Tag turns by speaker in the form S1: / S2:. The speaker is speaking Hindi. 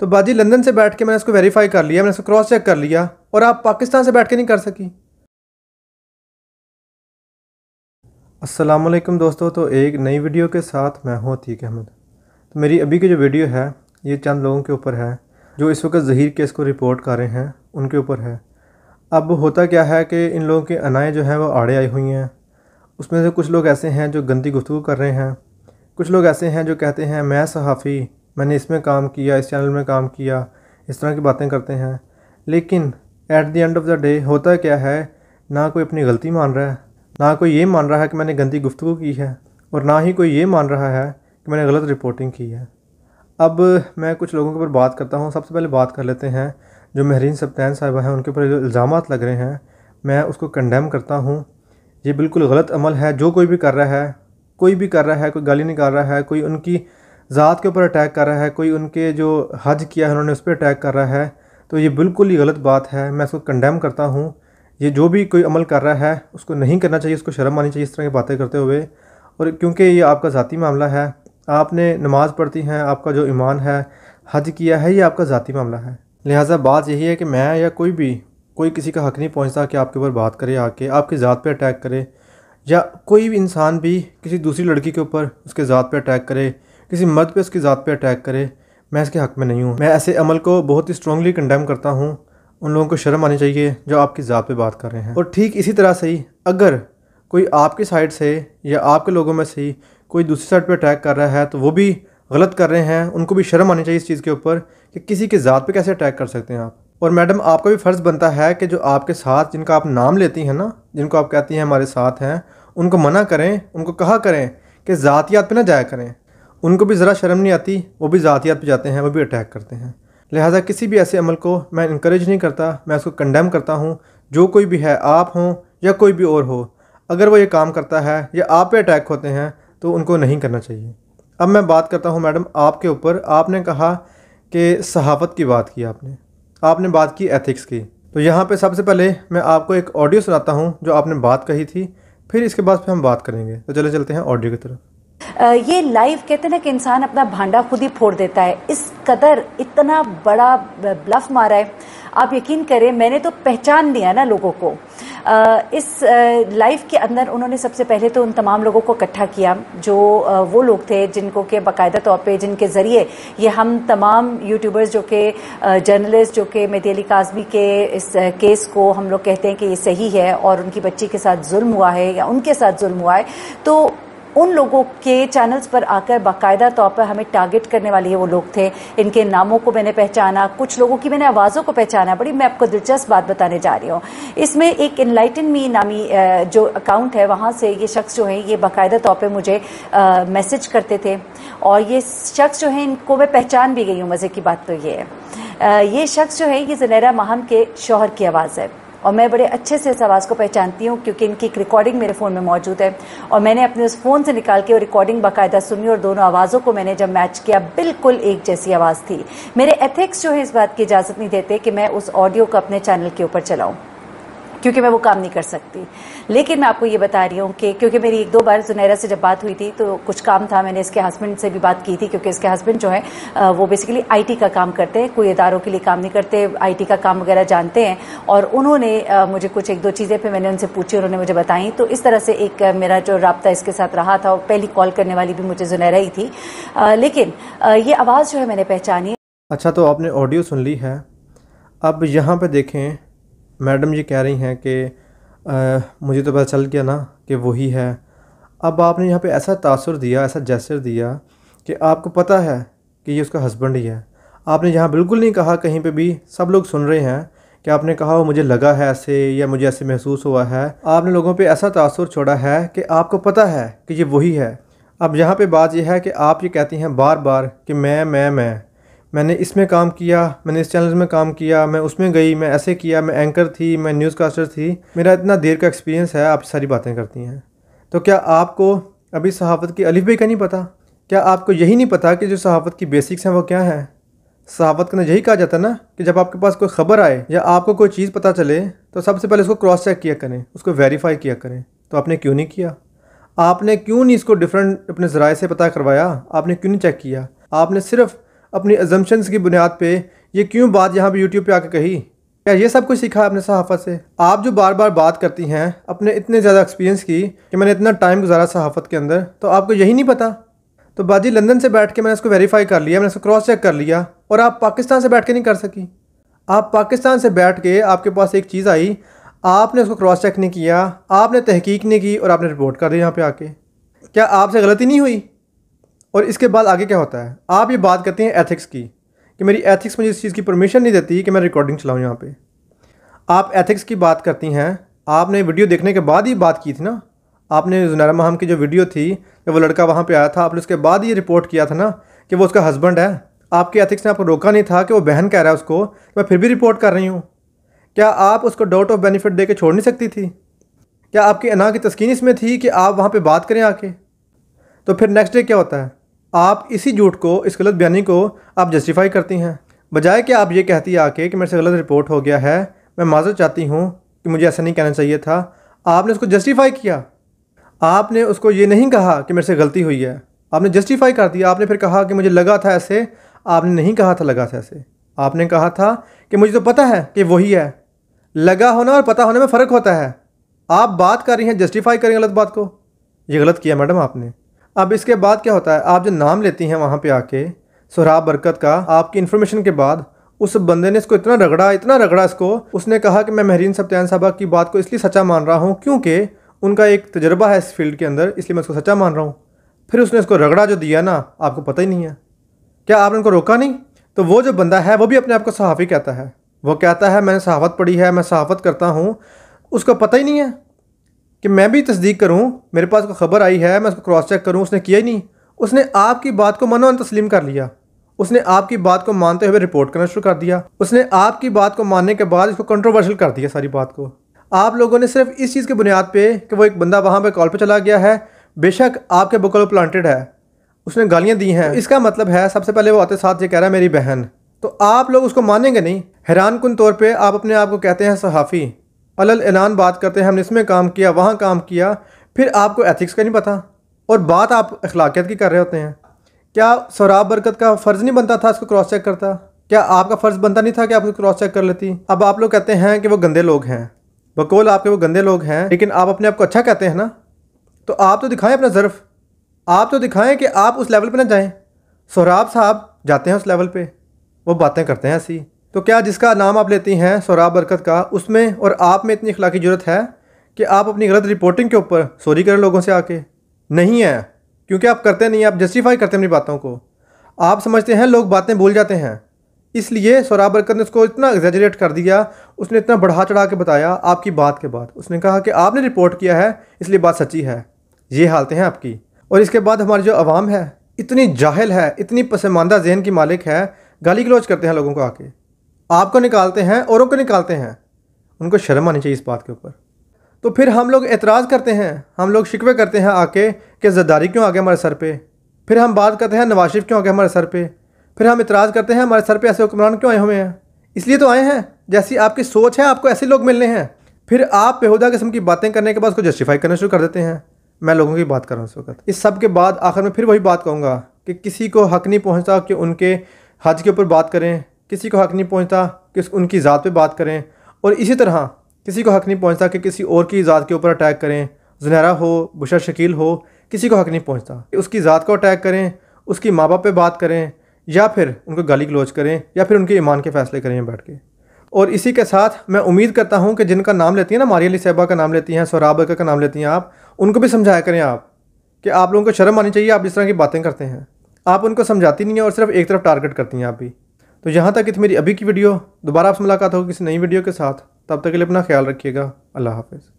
S1: तो बाजी लंदन से बैठ के मैंने इसको वेरीफाई कर लिया मैंने इसको क्रॉस चेक कर लिया और आप पाकिस्तान से बैठ के नहीं कर सकी असलम दोस्तों तो एक नई वीडियो के साथ मैं हूँ अतीक अहमद तो मेरी अभी की जो वीडियो है ये चंद लोगों के ऊपर है जो इस वक्त जहीर केस को रिपोर्ट कर रहे हैं उनके ऊपर है अब होता क्या है कि इन लोगों के अनाएँ जो हैं वो आड़े आई हुई हैं उसमें से कुछ लोग ऐसे हैं जो गंदी गुफ्तु कर रहे हैं कुछ लोग ऐसे हैं जो कहते हैं मैं सहाफ़ी मैंने इसमें काम किया इस चैनल में काम किया इस तरह की बातें करते हैं लेकिन at the end of the day होता क्या है ना कोई अपनी गलती मान रहा है ना कोई ये मान रहा है कि मैंने गंदी गुफ्तु की है और ना ही कोई ये मान रहा है कि मैंने गलत रिपोर्टिंग की है अब मैं कुछ लोगों के ऊपर बात करता हूँ सबसे पहले बात कर लेते हैं जो महरीन सप्तान साहब हैं उनके ऊपर जो इल्ज़ाम लग रहे हैं मैं उसको कंडेम करता हूँ ये बिल्कुल गलत अमल है जो कोई भी कर रहा है कोई भी कर रहा है कोई गाली निकाल रहा है कोई उनकी ज़ात के ऊपर अटैक कर रहा है कोई उनके जो हज किया है उन्होंने उस पर अटैक कर रहा है तो ये बिल्कुल ही गलत बात है मैं इसको कंडेम करता हूँ ये जो भी कोई अमल कर रहा है उसको नहीं करना चाहिए उसको शर्म आनी चाहिए इस तरह की बातें करते हुए और क्योंकि ये आपका ज़ाती मामला है आपने नमाज़ पढ़ती हैं आपका जो ईमान है हज किया है ये आपका ज़ाती मामला है लिहाजा बात यही है कि मैं या कोई भी कोई किसी का हक नहीं पहुँचता कि आपके ऊपर बात करे आके आपकी ज़ात पर अटैक करे या कोई भी इंसान भी किसी दूसरी लड़की के ऊपर उसके ज़ात पर अटैक करे किसी मर्द पे उसकी ज़ात पे अटैक करे मैं इसके हक़ में नहीं हूँ मैं ऐसे अमल को बहुत ही स्ट्रॉगली कंडेम करता हूँ उन लोगों को शर्म आनी चाहिए जो आपकी ज़ात पे बात कर रहे हैं और ठीक इसी तरह से ही अगर कोई आपकी साइड से या आपके लोगों में से ही कोई दूसरी साइड पर अटैक कर रहा है तो वो भी गलत कर रहे हैं उनको भी शर्म आनी चाहिए इस चीज़ के ऊपर कि किसी के ज़ात पर कैसे अटैक कर सकते हैं आप और मैडम आपका भी फ़र्ज़ बनता है कि जो आपके साथ जिनका आप नाम लेती हैं ना जिनको आप कहती हैं हमारे साथ हैं उनको मना करें उनको कहा करें कि ज़ातियात पे ना जाया करें उनको भी ज़रा शर्म नहीं आती वो भी ज़ातियात पे जाते हैं वो भी अटैक करते हैं लिहाजा किसी भी ऐसे अमल को मैं इनक्रेज नहीं करता मैं उसको कंडेम करता हूँ जो कोई भी है आप हों या कोई भी और हो अगर वो ये काम करता है या आप पे अटैक होते हैं तो उनको नहीं करना चाहिए अब मैं बात करता हूँ मैडम आपके ऊपर आपने कहा कि सहाफ़त की बात की आपने आपने बात की एथिक्स की तो यहाँ पे सबसे पहले मैं आपको एक ऑडियो सुनाता हूँ जो आपने बात कही थी फिर इसके बाद फिर हम बात करेंगे तो चले चलते हैं ऑडियो की तरफ
S2: ये लाइव कहते हैं ना कि इंसान अपना भांडा खुद ही फोड़ देता है इस कदर इतना बड़ा ब्लफ मारा है आप यकीन करें मैंने तो पहचान लिया ना लोगों को इस लाइफ के अंदर उन्होंने सबसे पहले तो उन तमाम लोगों को इकट्ठा किया जो वो लोग थे जिनको के बाकायदा तौर पे जिनके ज़रिए ये हम तमाम यूट्यूबर्स जो के जर्नलिस्ट जो के मेदी अली काजमी के इस केस को हम लोग कहते हैं कि ये सही है और उनकी बच्ची के साथ जुल्म हुआ है या उनके साथ जुल्म हुआ है तो उन लोगों के चैनल्स पर आकर बाकायदा तौर पर हमें टारगेट करने वाले वो लोग थे इनके नामों को मैंने पहचाना कुछ लोगों की मैंने आवाज़ों को पहचाना बड़ी मैं आपको दिलचस्प बात बताने जा रही हूँ इसमें एक इनलाइटन मी नामी जो अकाउंट है वहां से ये शख्स जो है ये बाकायदा तौर पर मुझे मैसेज करते थे और ये शख्स जो है इनको मैं पहचान भी गई हूँ मज़े की बात तो ये है ये शख्स जो है ये जनेरा माहम के शोहर की आवाज़ है और मैं बड़े अच्छे से इस आवाज़ को पहचानती हूँ क्योंकि इनकी एक रिकॉर्डिंग मेरे फ़ोन में मौजूद है और मैंने अपने उस फ़ोन से निकाल के वो रिकॉर्डिंग बाकायदा सुनी और दोनों आवाज़ों को मैंने जब मैच किया बिल्कुल एक जैसी आवाज़ थी मेरे एथिक्स जो है इस बात की इजाज़त नहीं देते कि मैं उस ऑडियो को अपने चैनल के ऊपर चलाऊँ क्योंकि मैं वो काम नहीं कर सकती लेकिन मैं आपको ये बता रही हूँ कि क्योंकि मेरी एक दो बार सुनहरा से जब बात हुई थी तो कुछ काम था मैंने इसके हस्बैंड से भी बात की थी क्योंकि इसके हस्बैंड जो है वो बेसिकली आईटी का काम करते हैं कोई इदारों के लिए काम नहीं करते आईटी का काम वगैरह जानते हैं और उन्होंने मुझे कुछ एक दो चीज़ें फिर मैंने उनसे पूछी उन्होंने मुझे बताई तो इस तरह से एक मेरा जो रबता इसके साथ रहा था और पहली कॉल करने वाली भी मुझे जुनहरा ही थी लेकिन ये आवाज़ जो है मैंने पहचानी
S1: अच्छा तो आपने ऑडियो सुन ली है अब यहाँ पे देखें मैडम ये कह रही हैं कि मुझे तो पता चल गया ना कि वही है अब आपने यहाँ पे ऐसा तासर दिया ऐसा जैसर दिया कि आपको पता है कि ये उसका हस्बैंड ही है आपने यहाँ बिल्कुल नहीं कहा कहीं पे भी सब लोग सुन रहे हैं कि आपने कहा वो मुझे लगा है ऐसे या मुझे ऐसे महसूस हुआ है आपने लोगों पे ऐसा तासर छोड़ा है कि आपको पता है कि ये वही है अब यहाँ पे बात यह है कि आप ये कहती हैं बार बार कि मैं मैं मैं मैंने इसमें काम किया मैंने इस चैनल में काम किया मैं उसमें गई मैं ऐसे किया मैं एंकर थी मैं न्यूज़ कास्टर थी मेरा इतना देर का एक्सपीरियंस है आप सारी बातें करती हैं तो क्या आपको अभी सहाफ़त की अलिफ बे का नहीं पता क्या आपको यही नहीं पता कि जो सहाफ़त की बेसिक्स हैं वो क्या हैं सहाफ़त का यही कहा जाता ना कि जब आपके पास कोई ख़बर आए या आपको कोई चीज़ पता चले तो सबसे पहले उसको क्रॉस चेक किया करें उसको वेरीफाई किया करें तो आपने क्यों नहीं किया आपने क्यों नहीं इसको डिफरेंट अपने ज़राए से पता करवाया आपने क्यों नहीं चेक किया आपने सिर्फ़ अपनी एजम्पन्स की बुनियाद पर यह क्यों बात यहाँ पर यूट्यूब पर आके कही क्या ये सब कुछ सीखा आपने सहाफ़त से आप जो बार बार बात करती हैं अपने इतने ज़्यादा एक्सपीरियंस की कि मैंने इतना टाइम गुजारा सहाफ़त के अंदर तो आपको यही नहीं पता तो बाजी लंदन से बैठ के मैंने उसको वेरीफाई कर लिया मैंने उसको क्रॉस चेक कर लिया और आप पाकिस्तान से बैठ के नहीं कर सकी आप पाकिस्तान से बैठ के आपके पास एक चीज़ आई आपने उसको क्रॉस चेक नहीं किया आपने तहकीक नहीं की और आपने रिपोर्ट कर दी यहाँ पे आके क्या आपसे गलती नहीं हुई और इसके बाद आगे क्या होता है आप ये बात करते हैं एथिक्स की कि मेरी एथिक्स मुझे इस चीज़ की परमिशन नहीं देती कि मैं रिकॉर्डिंग चलाऊँ यहाँ पे आप एथिक्स की बात करती हैं आपने वीडियो देखने के बाद ही बात की थी ना आपने जुनैर महम की जो वीडियो थी जब वो लड़का वहाँ पर आया था आपने उसके बाद ये रिपोर्ट किया था ना कि वो उसका हस्बैंड है आपके एथिक्स ने आपको रोका नहीं था कि वो बहन कह रहा है उसको मैं फिर भी रिपोर्ट कर रही हूँ क्या आप उसको डाउट ऑफ बेनिफिट दे के छोड़ नहीं सकती थी क्या आपकी अना की तस्किन इसमें थी कि आप वहाँ पे बात करें आके तो फिर नेक्स्ट डे क्या होता है आप इसी झूठ को इस गलत बयानी को आप जस्टिफाई करती हैं बजाय कि आप ये कहती आके कि मेरे से गलत रिपोर्ट हो गया है मैं माजर चाहती हूँ कि मुझे ऐसा नहीं कहना चाहिए था आपने उसको जस्टिफाई किया आपने उसको ये नहीं कहा कि मेरे से गलती हुई है आपने जस्टिफाई कर दिया आपने फिर कहा कि मुझे लगा था ऐसे आपने नहीं कहा था लगा था ऐसे आपने कहा था कि मुझे तो पता है कि वही है लगा होना और पता होने में फ़र्क होता है आप बात कर रही हैं जस्टिफाई करें गलत बात को ये गलत किया मैडम आपने अब इसके बाद क्या होता है आप जो नाम लेती हैं वहाँ पे आके सुहराब बरकत का आपकी इन्फॉर्मेशन के बाद उस बंदे ने इसको इतना रगड़ा इतना रगड़ा इसको उसने कहा कि मैं महरीन सप्तान साहबा की बात को इसलिए सच्चा मान रहा हूँ क्योंकि उनका एक तजर्बा है इस फील्ड के अंदर इसलिए मैं उसको सच्चा मान रहा हूँ फिर उसने इसको रगड़ा जो दिया ना आपको पता ही नहीं है क्या आपने उनको रोका नहीं तो वो जो बंदा है वो भी अपने आप को सहाफ़ी कहता है वो कहता है मैंने सहावत पढ़ी है मैं सहावत करता हूँ उसको पता ही नहीं है कि मैं भी तस्दीक करूँ मेरे पास कोई ख़बर आई है मैं उसको क्रॉस चेक करूँ उसने किया ही नहीं उसने आपकी बात को मनोन तस्लीम कर लिया उसने आपकी बात को मानते हुए रिपोर्ट करना शुरू कर दिया उसने आपकी बात को मानने के बाद इसको कंट्रोवर्शियल कर दिया सारी बात को आप लोगों ने सिर्फ इस चीज़ की बुनियाद पे कि वो एक बंदा वहाँ पे कॉल पे चला गया है बेशक आपके बुकल प्लांटेड है उसने गालियाँ दी हैं इसका मतलब है सबसे पहले वो आते साथ ये कह रहा है मेरी बहन तो आप लोग उसको मानेंगे नहीं हैरान कन तौर पर आप अपने आप को कहते हैं सहाफ़ी अलल एनान बात करते हैं हमने इसमें काम किया वहाँ काम किया फिर आपको एथिक्स का नहीं पता और बात आप अखलाकियत की कर रहे होते हैं क्या सौराब बरकत का फ़र्ज़ नहीं बनता था इसको क्रॉस चेक करता क्या आपका फ़र्ज़ बनता नहीं था कि आप उसको क्रॉस चेक कर लेती अब आप लोग कहते हैं कि वो गंदे लोग हैं बकौल आपके वो गंदे लोग हैं लेकिन आप अपने आप को अच्छा कहते हैं ना तो आप तो दिखाएं अपना ज़र्फ़ आप तो दिखाएं कि आप उस लेवल पर ना जाएं सौराब साहब जाते हैं उस लेवल पे वो बातें करते हैं ऐसी तो क्या जिसका नाम आप लेती हैं सौराब बरकत का उसमें और आप में इतनी अखलाकी जरूरत है कि आप अपनी गलत रिपोर्टिंग के ऊपर सॉरी करें लोगों से आके नहीं है क्योंकि आप करते नहीं आप जस्टिफाई करते अपनी बातों को आप समझते हैं लोग बातें भूल जाते हैं इसलिए सौराब बरकत ने उसको इतना एग्जेजरेट कर दिया उसने इतना बढ़ा चढ़ा के बताया आपकी बात के बाद उसने कहा कि आपने रिपोर्ट किया है इसलिए बात सच्ची है ये हालतें हैं आपकी और इसके बाद हमारी जो आवाम है इतनी जाहिल है इतनी पसमानदा जहन की मालिक है गाली गलोच करते हैं लोगों को आके आपको निकालते हैं औरों को निकालते हैं उनको शर्म आनी चाहिए इस बात के ऊपर तो फिर हम लोग एतराज़ करते हैं हम लोग शिकवे करते हैं आके कि जद्दारी क्यों आ गया हमारे सर पे फिर हम बात करते हैं नवाशिफ क्यों आ गया हमारे सर पे फिर हम इतराज़ करते हैं हमारे सर पे ऐसे हुक्मरान क्यों आए हुए हैं इसलिए तो आए हैं जैसी आपकी सोच है आपको ऐसे लोग मिलने हैं फिर आप बेहुदा किस्म की बातें करने के बाद उसको जस्टिफाई करना शुरू कर देते हैं मैं लोगों की बात कर रहा हूँ इस वक्त इस सब के बाद आखिर में फिर वही बात कहूँगा कि किसी को हक नहीं पहुँचता कि उनके हज के ऊपर बात करें किसी को हक नहीं पहुँचता कि उनकी ज़ात पर बात करें और इसी तरह किसी को हक नहीं पहुँचता कि किसी और की ज़ात के ऊपर अटैक करें जुनहरा हो बशर शकील हो किसी को हक नहीं कि उसकी ज़ात को अटैक करें उसकी माँ बाप पर बात करें या फिर उनको गाली गलोच करें या फिर उनके ईमान के फ़ैसले करें बैठ के और इसी के साथ मैं उम्मीद करता हूँ कि जिनका नाम लेती हैं ना मारिया अली साहबा का नाम लेती हैं सोराब का नाम लेती हैं आप उनको भी समझाया करें आप कि आप लोगों को शर्म आनी चाहिए आप जिस तरह की बातें करते हैं आप उनको समझाती नहीं हैं और सिर्फ एक तरफ टारगेट करती हैं आप भी तो यहाँ तक मेरी अभी की वीडियो दोबारा आपसे मुलाकात होगी किसी नई वीडियो के साथ तब तक के लिए अपना ख्याल रखिएगा अल्लाह हाफिज़